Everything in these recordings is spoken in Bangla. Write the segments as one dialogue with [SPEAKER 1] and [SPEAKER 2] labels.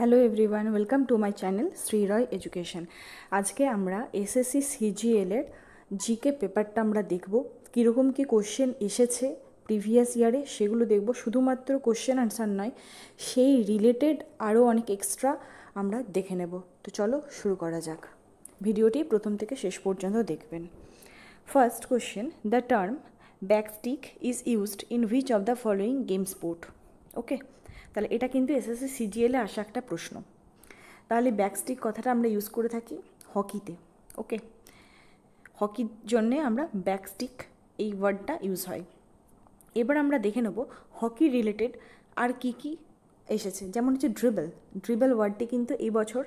[SPEAKER 1] Hello everyone welcome to my channel Sriroy education আজকে আমরা এসএসসি সিজিএলের জিকে পেপারটা আমরা দেখব কীরকম কী কোশ্চেন এসেছে প্রিভিয়াস ইয়ারে সেগুলো দেখব শুধুমাত্র কোশ্চেন আনসার নয় সেই রিলেটেড আরও অনেক এক্সট্রা আমরা দেখে নেব তো চলো শুরু করা যাক ভিডিওটি প্রথম থেকে শেষ পর্যন্ত দেখবেন first question the term backstick is used in which of the following game sport okay তাহলে এটা কিন্তু এসএসসি সিজিএলে আসা একটা প্রশ্ন তাহলে ব্যাকস্টিক কথাটা আমরা ইউজ করে থাকি হকিতে ওকে হকির জন্যে আমরা ব্যাকস্টিক এই ওয়ার্ডটা ইউজ হয় এবার আমরা দেখে নেব হকি রিলেটেড আর কি কি এসেছে যেমন হচ্ছে ড্রিবল ড্রিবল ওয়ার্ডটি কিন্তু এবছর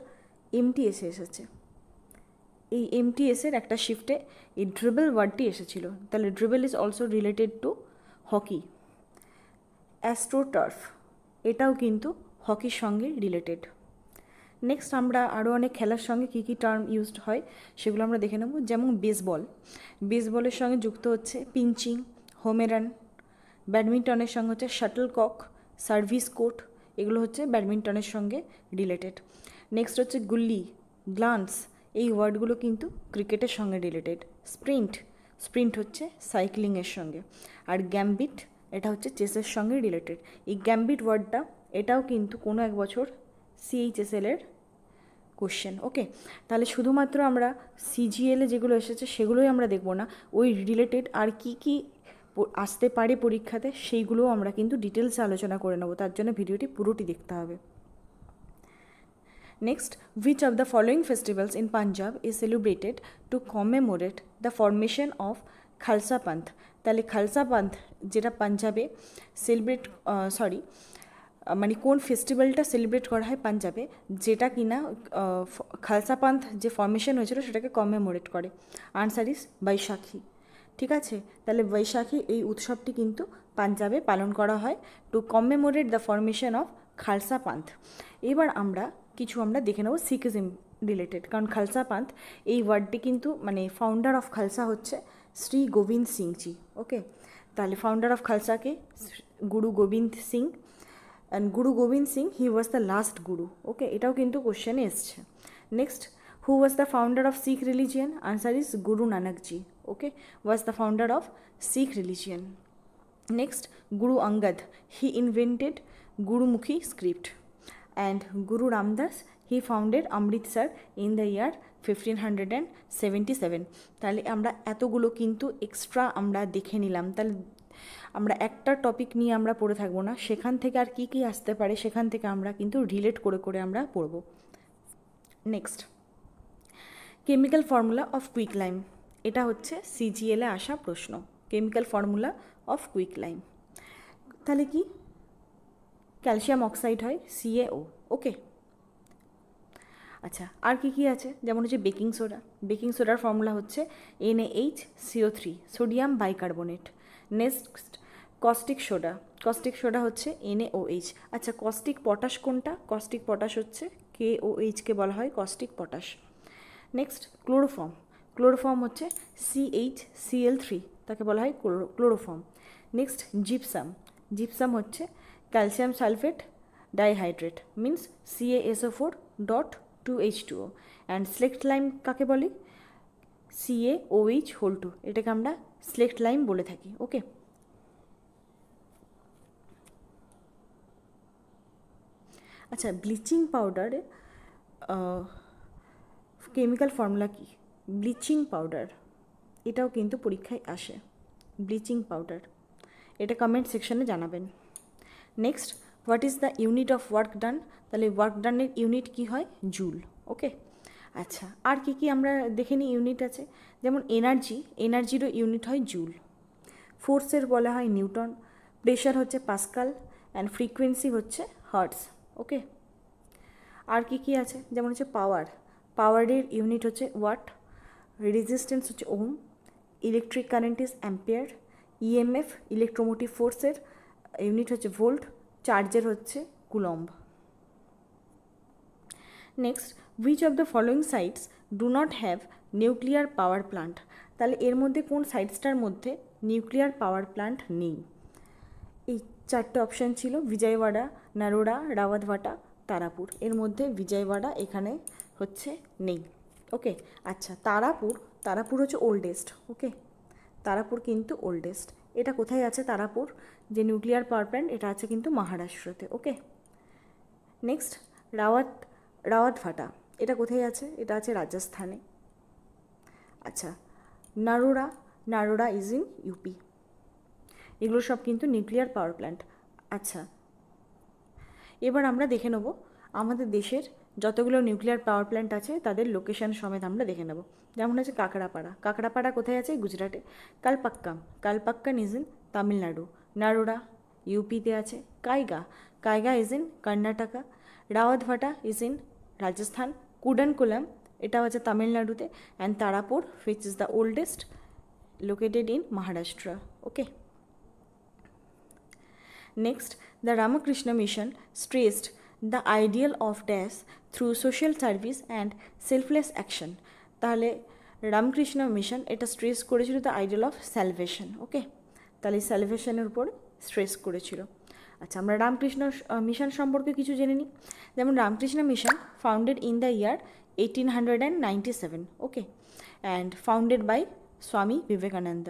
[SPEAKER 1] এমটিএসে এসেছে এই এমটিএসের একটা শিফটে এই ড্রিবল ওয়ার্ডটি এসেছিল তাহলে dribble is also related to hockey astroturf এটাও কিন্তু হকির সঙ্গে রিলেটেড নেক্সট আমরা আরও অনেক খেলার সঙ্গে কী কী টার্ম ইউজড হয় সেগুলো আমরা দেখে নেব যেমন বেসবল বেসবলের সঙ্গে যুক্ত হচ্ছে পিঞ্চিং হোমেরান ব্যাডমিন্টনের সঙ্গে হচ্ছে শাটল কক সার্ভিস কোর্ট এগুলো হচ্ছে ব্যাডমিন্টনের সঙ্গে রিলেটেড নেক্সট হচ্ছে গুল্লি গ্লান্স এই ওয়ার্ডগুলো কিন্তু ক্রিকেটের সঙ্গে রিলেটেড স্প্রিন্ট স্প্রিন্ট হচ্ছে সাইক্লিংয়ের সঙ্গে আর গ্যাম্বিট এটা হচ্ছে চেসের সঙ্গে রিলেটেড এই গ্যাম্বিট ওয়ার্ডটা এটাও কিন্তু কোনো এক বছর সিএইচএসএলের কোশ্চেন ওকে তাহলে শুধুমাত্র আমরা সিজিএলে যেগুলো এসেছে সেগুলোই আমরা দেখব না ওই রিলেটেড আর কি কি আসতে পারে পরীক্ষাতে সেইগুলোও আমরা কিন্তু ডিটেলস আলোচনা করে নেব তার জন্য ভিডিওটি পুরোটি দেখতে হবে next which of the following festivals in Punjab is celebrated to commemorate the formation of Khalsa Panth তাহলে খালসা পান্থ যেটা পাঞ্জাবে সেলিব্রেট সরি মানে কোন ফেস্টিভ্যালটা সেলিব্রেট করা হয় পাঞ্জাবে যেটা কিনা খালসা পান্থ যে ফর্মেশন হয়েছিল সেটাকে কমেমোরেট করে আনসার ইস বৈশাখী ঠিক আছে তাহলে বৈশাখী এই উৎসবটি কিন্তু পাঞ্জাবে পালন করা হয় to commemorate the formation of Khalsa Panth এবার আমরা কিছু আমরা দেখে নেব সিকিজম রিলেটেড কারণ খালসা পান্থ এই ওয়ার্ডটি কিন্তু মানে ফাউন্ডার অফ খালসা হচ্ছে শ্রী গোবিন্দ সিংজি ওকে তাহলে ফাউন্ডার অফ খালসাকে গুরু Gobind Singh and Guru Gobind Singh he was the last guru okay এটাও কিন্তু কোশ্চেনে এসছে next who was the founder of Sikh religion answer is Guru Nanakji okay was the founder of Sikh religion next Guru Angad he invented Gurmukhi script and Guru Ramdas he founded Amritsar in the year fifteen hundred and seventy seven তাহলে আমরা এতগুলো কিন্তু এক্সট্রা আমরা দেখে নিলাম তাহলে আমরা একটা টপিক নিয়ে আমরা পড়ে থাকবো না সেখান থেকে আর কি কি আসতে পারে সেখান থেকে আমরা কিন্তু রিলেট করে করে আমরা পড়ব next chemical formula of quick lime এটা হচ্ছে সিজিএলে আসা প্রশ্ন chemical formula of quick lime তাহলে কি ক্যালসিয়াম অক্সাইড হয় সিএও ওকে আচ্ছা আর কি কি আছে যেমন হচ্ছে বেকিং সোডা বেকিং সোডার ফর্মুলা হচ্ছে H CO three sodium bicarbonate next caustic soda caustic soda হচ্ছে এনএওএইচ আচ্ছা কস্টিক পটাশ কোনটা কস্টিক পটাশ হচ্ছে কে এইচকে বলা হয় caustic potash next chloroform chloroform হচ্ছে সিএইচ সিএল থ্রি তাকে বলা হয় ক্লোরোফর্ম নেক্সট জিপসাম জিপসাম হচ্ছে calcium sulphate dihydrate means CASO four dot two H two O and slaked lime কাকে বলে সিএ এইচ হোল টু এটাকে আমরা স্লেক্ট লাইম বলে থাকি ওকে আচ্ছা ব্লিচিং পাউডারে কেমিক্যাল ফর্মুলা কি ব্লিচিং পাউডার এটাও কিন্তু পরীক্ষায় আসে ব্লিচিং পাউডার এটা কমেন্ট সেকশনে জানাবেন next what is the unit of work done তাহলে ওয়ার্ক ডানের ইউনিট কি হয় জুল ওকে আচ্ছা আর কি কি আমরা দেখে নিই ইউনিট আছে যেমন এনার্জি এনার্জিরও ইউনিট হয় জুল ফোর্সের বলা হয় নিউটন প্রেশার হচ্ছে পাসকাল অ্যান্ড ফ্রিকোয়েন্সি হচ্ছে হার্টস ওকে আর কি কি আছে যেমন হচ্ছে পাওয়ার পাওয়ারের ইউনিট হচ্ছে ওয়াট রেজিস্ট্যান্স হচ্ছে ohm electric current is ampere EMF electromotive ফোর্সের ইউনিট হচ্ছে ভোল্ট চার্জের হচ্ছে coulomb next which of the following sites do not have nuclear power plant তাহলে এর মধ্যে কোন সাইটসটার মধ্যে নিউক্লিয়ার পাওয়ার প্লান্ট নেই এই চারটে অপশান ছিল বিজয়ওয়াড়া নারোডা রাওয়াতভাটা তারাপুর এর মধ্যে বিজয়ওয়াড়া এখানে হচ্ছে নেই ওকে আচ্ছা তারাপুর তারাপুর হচ্ছে ওল্ডেস্ট ওকে তারাপুর কিন্তু ওল্ডেস্ট এটা কোথায় আছে তারাপুর যে নিউক্লিয়ার পাওয়ার প্ল্যান্ট এটা আছে কিন্তু মহারাষ্ট্রতে okay next Rawat Rawatbhata এটা কোথায় আছে এটা আছে রাজস্থানে আচ্ছা Narora Narora is in UP এগুলো সব কিন্তু নিউক্লিয়ার পাওয়ার প্ল্যান্ট আচ্ছা এবার আমরা দেখে নেব আমাদের দেশের যতগুলো নিউক্লিয়ার পাওয়ার প্ল্যান্ট আছে তাদের লোকেশন সমেত আমরা দেখে নেব যেমন হচ্ছে কাকড়াপাড়া কাকড়াপাড়া কোথায় আছে গুজরাটে কালপাক্কাম কালপাক্কাম ইজ ইন তামিলনাড়ু নারোড়া ইউপিতে আছে Kaiga Kaiga is in Karnataka Rawatbhata is in Rajasthan Kudankulam এটাও আছে তামিলনাড়ুতে and Tarapur which is the oldest located in Maharashtra okay next the Ramakrishna mission stressed the ideal of dash through social service and selfless action তাহলে রামকৃষ্ণ মিশন এটা স্ট্রেস করেছিল the ideal of salvation okay তাহলে স্যালভেশনের উপর স্ট্রেস করেছিল আচ্ছা আমরা রামকৃষ্ণ মিশন সম্পর্কে কিছু জেনে নিই যেমন Ramakrishna Mission founded in the year eighteen hundred and ninety seven okay and founded by Swami Vivekananda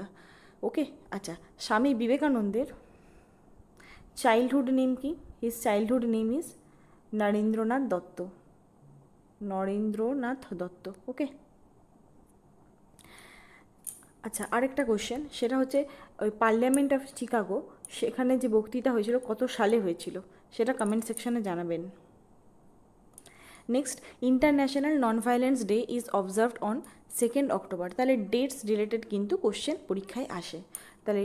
[SPEAKER 1] okay আচ্ছা স্বামী বিবেকানন্দের চাইল্ডহুড নেম কি his childhood name is Narendranath Datta Narendranath Datta okay আচ্ছা আরেকটা কোয়েশ্চেন সেটা হচ্ছে ওই পার্লামেন্ট অফ চিকাগো সেখানে যে বক্তৃতা হয়েছিল কত সালে হয়েছিল সেটা কমেন্ট সেকশনে জানাবেন next international non violence day is observed on second October তাহলে ডেটস রিলেটেড কিন্তু কোশ্চেন পরীক্ষায় আসে তাহলে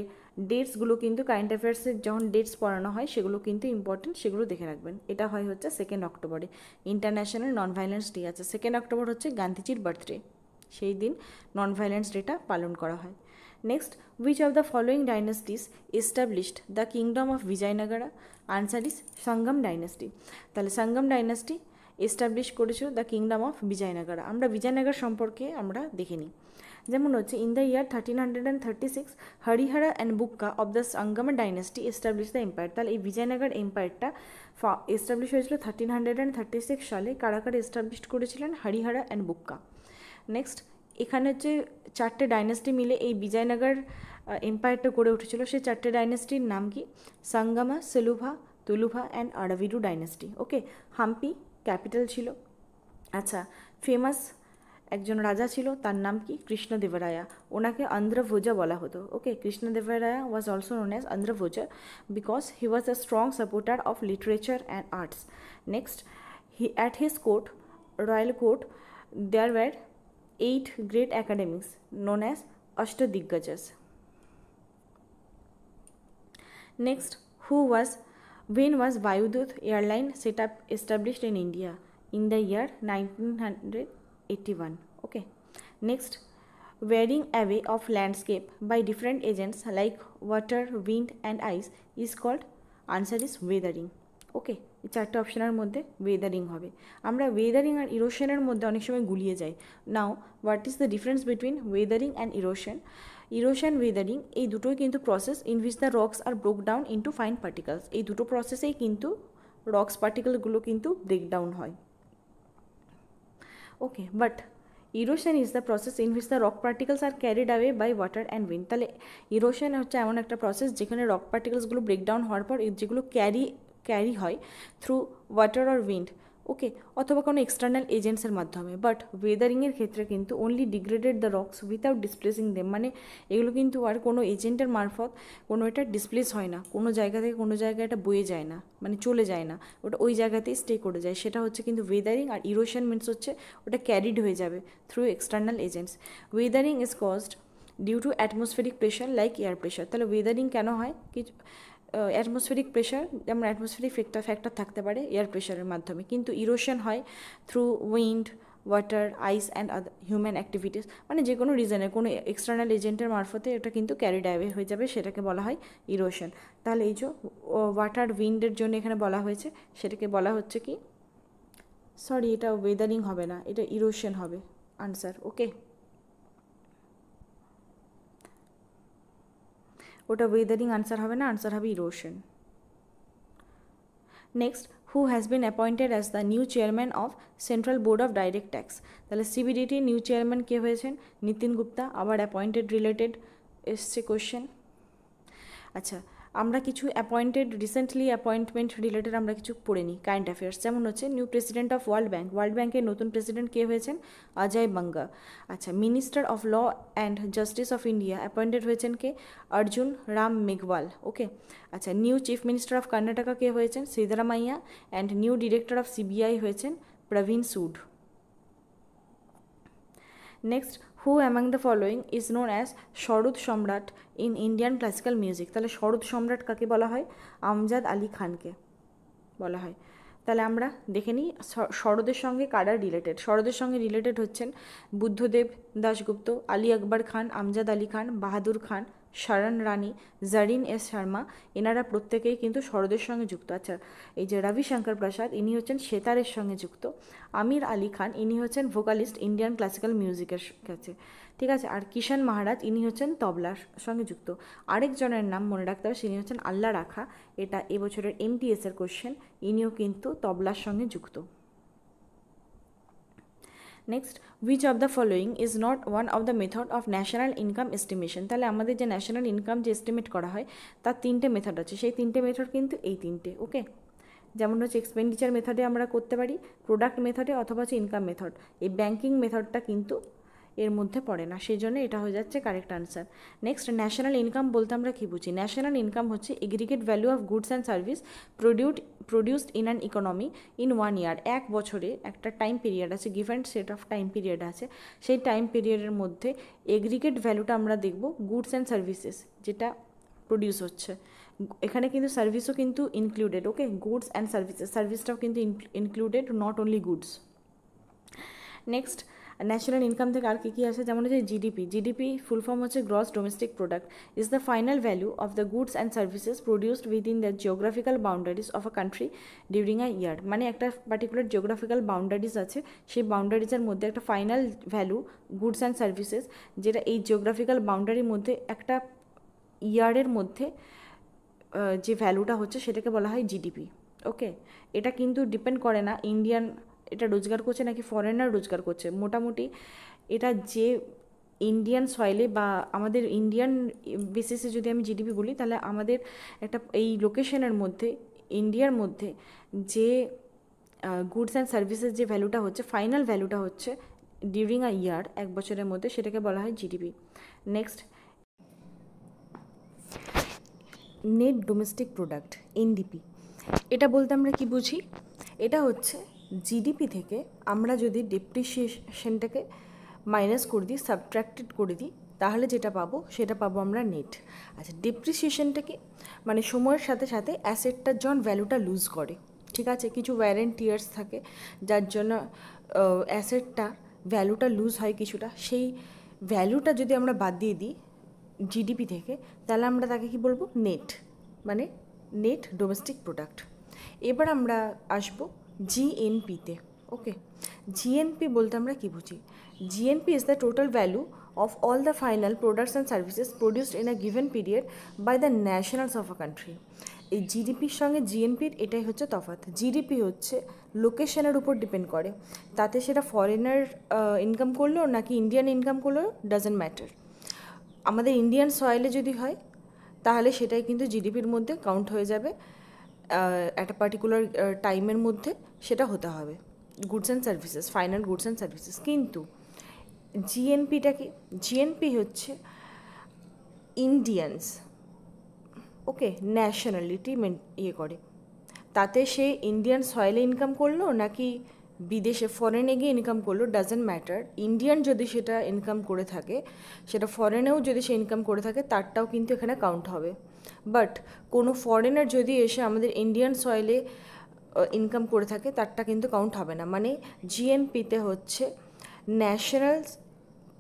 [SPEAKER 1] ডেটসগুলো কিন্তু কারেন্ট অ্যাফেয়ার্সের যখন ডেটস পড়ানো হয় সেগুলো কিন্তু ইম্পর্টেন্ট সেগুলো দেখে রাখবেন এটা হয় হচ্ছে সেকেন্ড অক্টোবরে ইন্টারন্যাশনাল নন ভাইলেন্স ডে আছে সেকেন্ড অক্টোবর হচ্ছে গান্ধীজির বার্থডে সেই দিন নন ভাইলেন্স ডেটা পালন করা হয় next which of the following dynasties established the kingdom of Vijayanagara answer is Sangama dynasty তাহলে সঙ্গম ডাইনাস্টি এস্টাবলিশ করেছিল দ্য কিংডম অফ বিজয়নগর আমরা বিজয়নগর সম্পর্কে আমরা দেখে নিই যেমন হচ্ছে in the year thirteen hundred and thirty six Harihara and Bukka of the Sangama dynasty establish the empire তাহলে এই বিজয়নগর এম্পায়ারটা এস্টাবলিশ হয়েছিল thirteen hundred and thirty six সালে কারা কারা এস্টাবলিশ করেছিলেন হরিহরা অ্যান্ড বুক্কা নেক্সট এখানে হচ্ছে চারটে ডাইনেস্টি মিলে এই বিজয়নগর এম্পায়ারটা গড়ে উঠেছিল সেই চারটে ডাইনেস্টির নাম কি সাঙ্গামা সেলুভা তুলুভা অ্যান্ড আড়াভিরু ডাইনেস্টি ওকে হাম্পি कैपिटल छिलो अच्छा फेमस एकजना राजा ছিল তার নাম কি কৃষ্ণদেবরায় ওকে আন্দ্রভোজ বলা হতো okay Krishnadevaraya was also known as Andhra Bhoja because he was a strong supporter of literature and arts next he at his court royal court there were 8 great academics known as Ashtadiggajas next who was When was Vayudut airline set up established in India? In the year 1981. Okay. Next, wearing away of landscape by different agents like water, wind and ice is called answer is weathering. Okay এই চারটে অপশনের মধ্যে ওয়েদারিং হবে আমরা ওয়েদারিং আর ইরোশনের মধ্যে অনেক সময় গুলিয়ে যাই now what is the difference between weathering and erosion erosion weathering এই দুটোই কিন্তু process in which the rocks are broke down into fine particles এই দুটো প্রসেসেই কিন্তু রক্স পার্টিকেলগুলো কিন্তু ব্রেকডাউন হয় okay but erosion is the process in which the rock particles are carried away by water and wind তাহলে ইরোশন হচ্ছে এমন একটা প্রসেস যেখানে রক পার্টিকেলসগুলো ব্রেকডাউন হওয়ার পর যেগুলো ক্যারি ক্যারি হয় থ্রু ওয়াটার আর উইন্ড ওকে অথবা কোনো এক্সটার্নাল এজেন্টসের মাধ্যমে বাট ওয়েদারিংয়ের ক্ষেত্রে কিন্তু only degraded the rocks without displacing them মানে এগুলো কিন্তু আর কোনো এজেন্টের মারফত কোনো এটা ডিসপ্লেস হয় না কোনো জায়গা থেকে কোনো জায়গায় এটা বয়ে যায় না মানে চলে যায় না ওটা ওই জায়গাতেই স্টে করে যায় সেটা হচ্ছে কিন্তু ওয়েদারিং আর ইরোশন মিনস হচ্ছে ওটা ক্যারিড হয়ে যাবে through external agents weathering is caused due to atmospheric pressure like air pressure তাহলে ওয়েদারিং কেন হয় কিছু অ্যাটমসফেরিক প্রেশার যেমন অ্যাটমসফেরিক ফ্যাক্টর ফ্যাক্টর থাকতে পারে এয়ার প্রেশারের মাধ্যমে কিন্তু ইরোশন হয় through wind water ice and human activities মানে যে কোনো রিজনে কোনো এক্সটার্নাল এজেন্টের মারফতে এটা কিন্তু ক্যারিড অ্যাওয়ে হয়ে যাবে সেটাকে বলা হয় ইরোশন তাহলে এই যে ওয়াটার উইন্ডের জন্য এখানে বলা হয়েছে সেটাকে বলা হচ্ছে কি সরি এটা ওয়েদারিং হবে না এটা ইরোশন হবে আনসার ওকে ওটা ওয়েদারিং আনসার হবে না আনসার হবে erosion next who has been appointed as the new chairman of central board of direct tax তাহলে সিবিডিটির নিউ চেয়ারম্যান কে হয়েছেন নিতিন গুপ্তা আবার অ্যাপয়েন্টেড রিলেটেড এসছে কোশ্চেন আচ্ছা আমরা কিছু অ্যাপয়েন্টেড রিসেন্টলি অ্যাপয়েন্টমেন্ট রিলেটেড আমরা কিছু পড়িনি কারেন্ট অ্যাফেয়ার্স যেমন হচ্ছে new president of world bank world ব্যাঙ্কের নতুন প্রেসিডেন্ট কে হয়েছেন অজয় বাঙ্গা আচ্ছা minister of law and justice of India appointed হয়েছেন কে অর্জুন রাম মেঘওয়াল ওকে আচ্ছা new chief minister of Karnataka কে হয়েছেন Siddaramaiah and new director of CBI হয়েছেন Praveen Sood next who among the following is known as sarod samrat in Indian classical music তাহলে শরৎ সম্রাট কাকে বলা হয় আমজাদ আলী খানকে বলা হয় তাহলে আমরা দেখে নিই শরদের সঙ্গে কারা রিলেটেড শরদের সঙ্গে রিলেটেড হচ্ছেন বুদ্ধদেব দাশগুপ্ত আলী আকবর খান আমজাদ আলী খান বাহাদুর খান শারণ রানী জারিন এস শর্মা এনারা প্রত্যেকেই কিন্তু শরদের সঙ্গে যুক্ত আচ্ছা এই যে রবি শঙ্কর প্রসাদ ইনি হচ্ছেন সেতারের সঙ্গে যুক্ত আমির আলী খান ইনি হচ্ছেন ভোকালিস্ট ইন্ডিয়ান ক্লাসিক্যাল মিউজিকের কাছে ঠিক আছে আর কিষান মহারাজ ইনি হচ্ছেন তবলার সঙ্গে যুক্ত আরেকজনের নাম মনে রাখতে হবে তিনি হচ্ছেন আল্লাহ রাখা এটা এবছরের এমটিএসের কোশ্চেন ইনিও কিন্তু তবলার সঙ্গে যুক্ত next which of the following is not one of the method of national income estimation তাহলে আমাদের যে ন্যাশনাল ইনকাম যে এস্টিমেট করা হয় তার তিনটে মেথড আছে সেই তিনটে মেথড কিন্তু এই তিনটে ওকে যেমন হচ্ছে এক্সপেন্ডিচার মেথডে আমরা করতে পারি প্রোডাক্ট মেথডে অথবা হচ্ছে ইনকাম মেথড এই ব্যাঙ্কিং মেথডটা কিন্তু এর মধ্যে পড়ে না সেই জন্য এটা হয়ে যাচ্ছে correct answer next national income বলতে আমরা কী বুঝি ন্যাশনাল ইনকাম হচ্ছে aggregate value of goods and service produce produced in an economy in one year এক বছরে একটা টাইম পিরিয়ড আছে given set of time period আছে সেই টাইম পিরিয়ডের মধ্যে এগ্রিগেট ভ্যালুটা আমরা দেখব গুডস অ্যান্ড সার্ভিসেস যেটা প্রডিউস হচ্ছে এখানে কিন্তু সার্ভিসও কিন্তু included okay goods and services সার্ভিসটাও কিন্তু included not only goods next natural income থেকে আর কী কী আসে যেমন হচ্ছে জিডিপি জিডিপি ফুল ফর্ম হচ্ছে gross domestic product is the final value of the goods and services produced within the geographical boundaries of a country during a year মানে একটা পার্টিকুলার জিওগ্রাফিক্যাল বাউন্ডারিজ আছে সেই বাউন্ডারিজের মধ্যে একটা final value goods and services যেটা এই জিওগ্রাফিক্যাল বাউন্ডারির মধ্যে একটা ইয়ারের মধ্যে যে ভ্যালুটা হচ্ছে সেটাকে বলা হয় জিডিপি ওকে এটা কিন্তু ডিপেন্ড করে না ইন্ডিয়ান এটা রোজগার করছে নাকি ফরেনার রোজগার করছে মোটামুটি এটা যে ইন্ডিয়ান সয়েলে বা আমাদের ইন্ডিয়ান বেসিসে যদি আমি জিডিপি বলি তাহলে আমাদের একটা এই লোকেশনের মধ্যে ইন্ডিয়ার মধ্যে যে গুডস অ্যান্ড সার্ভিসেস যে ভ্যালুটা হচ্ছে ফাইনাল ভ্যালুটা হচ্ছে ডিউরিং আ ইয়ার এক বছরের মধ্যে সেটাকে বলা হয় GDP next net domestic product NDP এটা বলতে আমরা কি বুঝি এটা হচ্ছে জিডিপি থেকে আমরা যদি ডিপ্রিসিয়েশনটাকে মাইনাস করে দিই সাবট্র্যাক্টেড করে দিই তাহলে যেটা পাবো সেটা পাবো আমরা নেট আচ্ছা ডিপ্রিসিয়েশনটাকে মানে সময়ের সাথে সাথে অ্যাসেটটার জন ভ্যালুটা লুজ করে ঠিক আছে কিছু ওয়ারেন্টিয়ার্স থাকে যার জন্য অ্যাসেটটা ভ্যালুটা লুজ হয় কিছুটা সেই ভ্যালুটা যদি আমরা বাদ দিয়ে দিই জিডিপি থেকে তাহলে আমরা তাকে কি বলবো নেট মানে নেট ডোমেস্টিক প্রোডাক্ট এবার আমরা আসবো জিএনপিতে ওকে জিএনপি বলতে আমরা কী বুঝি GNP is the total value of all the final products and services produced in a given period by the nationals of a country এই জিডিপির সঙ্গে জিএনপির এটাই হচ্ছে তফাত জিডিপি হচ্ছে লোকেশনের উপর ডিপেন্ড করে তাতে সেটা ফরেনার ইনকাম করলো নাকি ইন্ডিয়ান ইনকাম করলো ডাজেন্ট ম্যাটার আমাদের ইন্ডিয়ান সয়েলে যদি হয় তাহলে সেটাই কিন্তু জিডিপির মধ্যে কাউন্ট হয়ে যাবে একটা পার্টিকুলার টাইমের মধ্যে সেটা হতে হবে goods and services final goods and services কিন্তু জিএনপিটা কি জিএনপি হচ্ছে ইন্ডিয়ানস ওকে ন্যাশনালিটি মেন ইয়ে করে তাতে সে ইন্ডিয়ান সয়েলে ইনকাম করলো নাকি বিদেশে ফরেনে গিয়ে ইনকাম করলো ডাজেন্ট ম্যাটার ইন্ডিয়ান যদি সেটা ইনকাম করে থাকে সেটা ফরেনেও যদি সে ইনকাম করে থাকে তারটাও কিন্তু এখানে কাউন্ট হবে বাট কোনো ফরেনার যদি এসে আমাদের ইন্ডিয়ান সয়েলে ইনকাম করে থাকে তারটা কিন্তু কাউন্ট হবে না মানে জিএনপিতে হচ্ছে ন্যাশনালস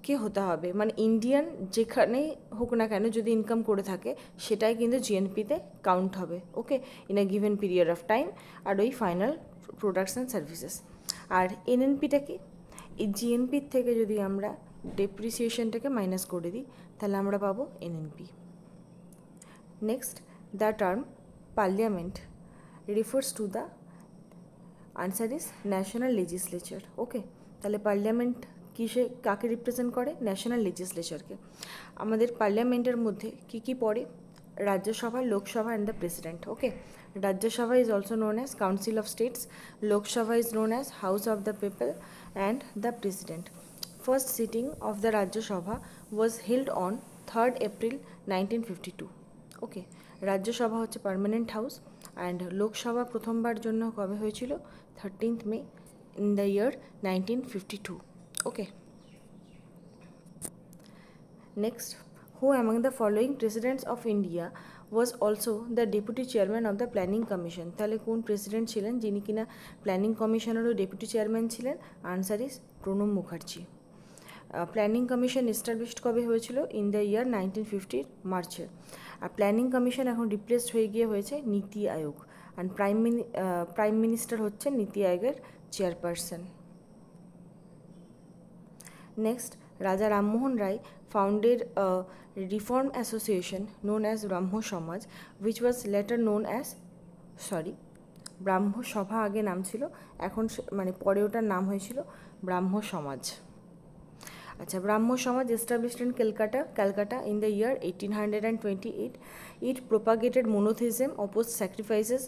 [SPEAKER 1] কে হতে হবে মানে ইন্ডিয়ান যেখানে হোক না কেন যদি ইনকাম করে থাকে সেটাই কিন্তু জিএনপিতে কাউন্ট হবে okay in a given period of time আর ওই ফাইনাল প্রোডাক্টস অ্যান্ড সার্ভিসেস আর এনএনপিটা কি এই জিএনপির থেকে যদি আমরা ডেপ্রিসিয়েশনটাকে মাইনাস করে দিই তাহলে আমরা পাবো NNP Next, the term parliament refers to the answer is national legislature okay তাহলে পার্লামেন্ট কিসে কাকে রিপ্রেজেন্ট করে ন্যাশনাল লেজিসলেচারকে আমাদের পার্লিয়ামেন্টের মধ্যে কি কি পড়ে Rajya Sabha Lok Sabha and the president okay Rajya Sabha is also known as council of states Lok Sabha is known as house of the people and the president first sitting of the Rajya Sabha was held on third April nineteen fifty two okay Rajya Sabha হচ্ছে পারমানেন্ট হাউস অ্যান্ড লোকসভা প্রথমবার জন্য কবে হয়েছিল thirteenth May in the year nineteen fifty two okay next who among the following presidents of India was also the deputy chairman of the planning commission তাহলে কোন প্রেসিডেন্ট ছিলেন যিনি কিনা প্ল্যানিং কমিশনেরও ডেপুটি চেয়ারম্যান ছিলেন answer is Pranab Mukherjee planning commission established কবে হয়েছিল ইন দ্য ইয়ার নাইনটিন ফিফটির মার্চে আর প্ল্যানিং কমিশন এখন রিপ্লেসড হয়ে গিয়ে হয়েছে Niti Aayog and prime mini prime minister হচ্ছেন নীতি আয়োগের chairperson next Raja Rammohan Roy founded reform association known as Brahmo Samaj which was later known as sorry Brahmo Sabha আগে নাম ছিল এখন মানে পরে ওটার নাম হয়েছিল ব্রাহ্ম সমাজ আচ্ছা Brahmo Samaj established in Calcutta Calcutta in the year eighteen hundred and twenty eight it propagated monotheism oppose sacrifices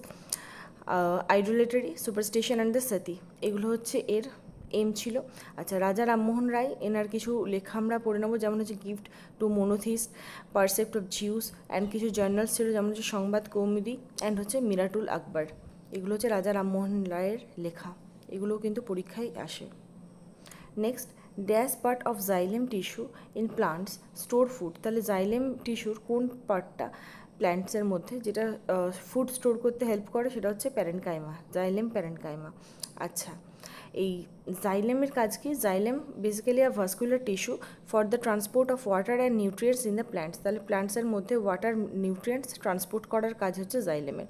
[SPEAKER 1] idolatry superstition and the sati এগুলো হচ্ছে এর এম ছিল আচ্ছা রাজা রামমোহন রায় এনার কিছু লেখা আমরা পড়ে নেবো যেমন হচ্ছে gift to monotheist percept of Jesus and কিছু জার্নালস ছিল যেমন হচ্ছে সংবাদ কৌমিদি অ্যান্ড হচ্ছে মিরাটুল আকবর এগুলো হচ্ছে রাজা রামমোহন রায়ের লেখা এগুলো কিন্তু পরীক্ষায় আসে next dash part of xylem tissue in plants store food তাহলে জাইলেম টিস্যুর কোন পার্টটা প্ল্যান্টসের মধ্যে যেটা ফুড স্টোর করতে হেল্প করে সেটা হচ্ছে প্যারেনকাইমা জাইলেম প্যারেনকাইমা আচ্ছা এই জাইলেমের কাজ কি xylem basically are vascular tissue for the transport of water and nutrients in the plants তাহলে প্ল্যান্টসের মধ্যে ওয়াটার নিউট্রিয়েন্টস ট্রান্সপোর্ট করার কাজ হচ্ছে জাইলেমের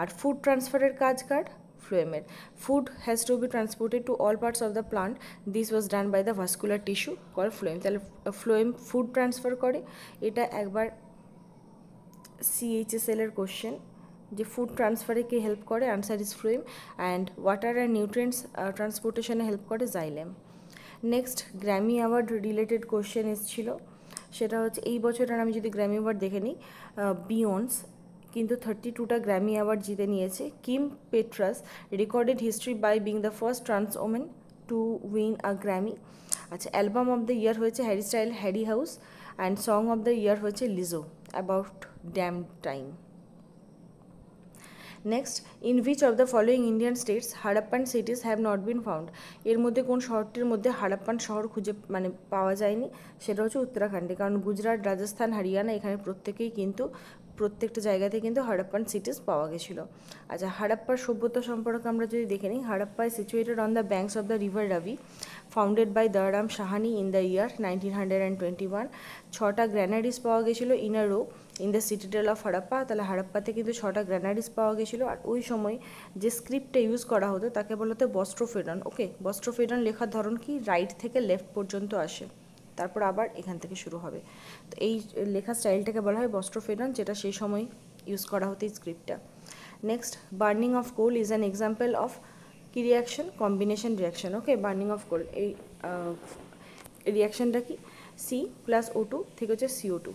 [SPEAKER 1] আর ফুড ট্রান্সফারের কাজ কার phloemen. Food has to be transported to all parts of the plant this was done by the vascular tissue call phloem. তাহলে phloem ফুড ট্রান্সফার করে এটা একবার সিএইচএসএল এর কোশ্চেন যে ফুড ট্রান্সফারে কে হেল্প করে answer is phloem and water and nutrients ট্রান্সপোর্টেশনে হেল্প করে xylem next Grammy award related question এসেছিলো সেটা হচ্ছে এই বছরের আমি যদি গ্র্যামি অ্যাওয়ার্ড দেখে নিই বিয়ন্স কিন্তু থার্টি টুটা গ্র্যামি অ্যাওয়ার্ড জিতে নিয়েছে Kim Petras recorded history by being the first trans women to win a Grammy আচ্ছা অ্যালবাম অফ দ্য ইয়ার হয়েছে Harry Style Harry house and song of the year হয়েছে Lizzo about damn time next in which of the following Indian states Harappan cities have not been found এর মধ্যে কোন শহরটির মধ্যে হারাপ্পান শহর খুঁজে মানে পাওয়া যায়নি সেটা হচ্ছে উত্তরাখণ্ডে কারণ গুজরাট রাজস্থান হরিয়ানা এখানে প্রত্যেকেই কিন্তু প্রত্যেকটা জায়গাতে কিন্তু হারাপ্পান সিটিস পাওয়া গেছিল আচ্ছা হারাপ্পার সভ্যতা সম্পর্কে আমরা যদি দেখে নিই Harappa situated on the banks of the river Ravi founded by Dayaram Sahni in the year nineteen hundred and twenty one ছটা গ্র্যানারিস পাওয়া গেছিল in a row in the citadel of Harappa তাহলে হারাপ্পাতে কিন্তু ছটা গ্র্যানারিস পাওয়া গেছিলো আর ওই সময় যে স্ক্রিপ্টটা ইউজ করা হতো তাকে বলতে হতো বস্ত্রফেডন ওকে বস্ত্রফেডন লেখার ধরন কি রাইট থেকে লেফট পর্যন্ত আসে তারপর আবার এখান থেকে শুরু হবে তো এই লেখা স্টাইলটাকে বলা হয় বস্ত্রফেরন যেটা সেই সময় ইউজ করা হতো স্ক্রিপ্টটা next burning of coal is an example of কি reaction combination reaction okay burning of coal এই রিয়াকশনটা কি সি প্লাস ও টু থেকে হচ্ছে সিও টু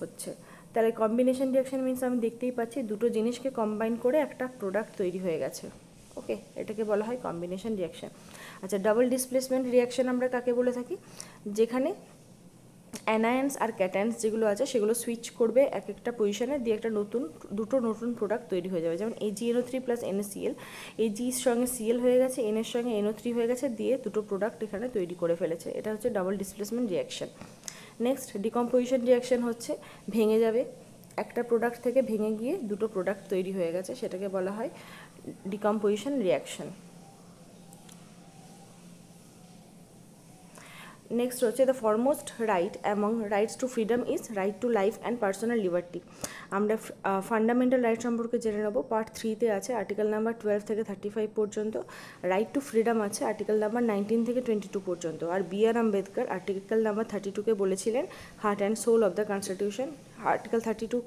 [SPEAKER 1] হচ্ছে তাহলে কম্বিনেশন রিয়াকশন মিনস আমি দেখতেই পাচ্ছি দুটো জিনিসকে কম্বাইন করে একটা প্রোডাক্ট তৈরি হয়ে গেছে ওকে এটাকে বলা হয় কম্বিনেশন রিয়াকশন আচ্ছা ডাবল ডিসপ্লেসমেন্ট রিয়াকশন আমরা কাকে বলে থাকি যেখানে অ্যানায়েন্স আর ক্যাটায়েন্স যেগুলো আছে সেগুলো সুইচ করবে এক একটা পজিশানে দিয়ে একটা নতুন দুটো নতুন প্রোডাক্ট তৈরি হয়ে যাবে যেমন এজিএনও থ্রি প্লাস এনএসিএল এজির সঙ্গে সিএল হয়ে গেছে এর সঙ্গে এনও থ্রি হয়ে গেছে দিয়ে দুটো প্রোডাক্ট এখানে তৈরি করে ফেলেছে এটা হচ্ছে double displacement reaction next decomposition reaction হচ্ছে ভেঙে যাবে একটা প্রোডাক্ট থেকে ভেঙে গিয়ে দুটো প্রোডাক্ট তৈরি হয়ে গেছে সেটাকে বলা হয় ডিকম্পোজিশন রিয়াকশান নেক্সট হচ্ছে the foremost right among rights to freedom is right to life and personal liberty আমরা ফান্ডামেন্টাল রাইট সম্পর্কে জেনে নেবো পার্ট থ্রিতে আছে আর্টিকেল নাম্বার টুয়েলভ থেকে থার্টি ফাইভ পর্যন্ত রাইট টু ফ্রিডম আছে আর্টিকেল নাম্বার নাইনটিন থেকে টোয়েন্টি টু পর্যন্ত আর B R Ambedkar article number thirty টুকে বলেছিলেন heart and soul of the constitution article thirty two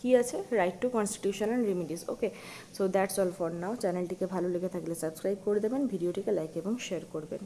[SPEAKER 1] কী আছে right two constitutional remedies okay so that's all for now চ্যানেলটিকে ভালো লেগে থাকলে সাবস্ক্রাইব করে দেবেন ভিডিওটিকে লাইক এবং শেয়ার করবেন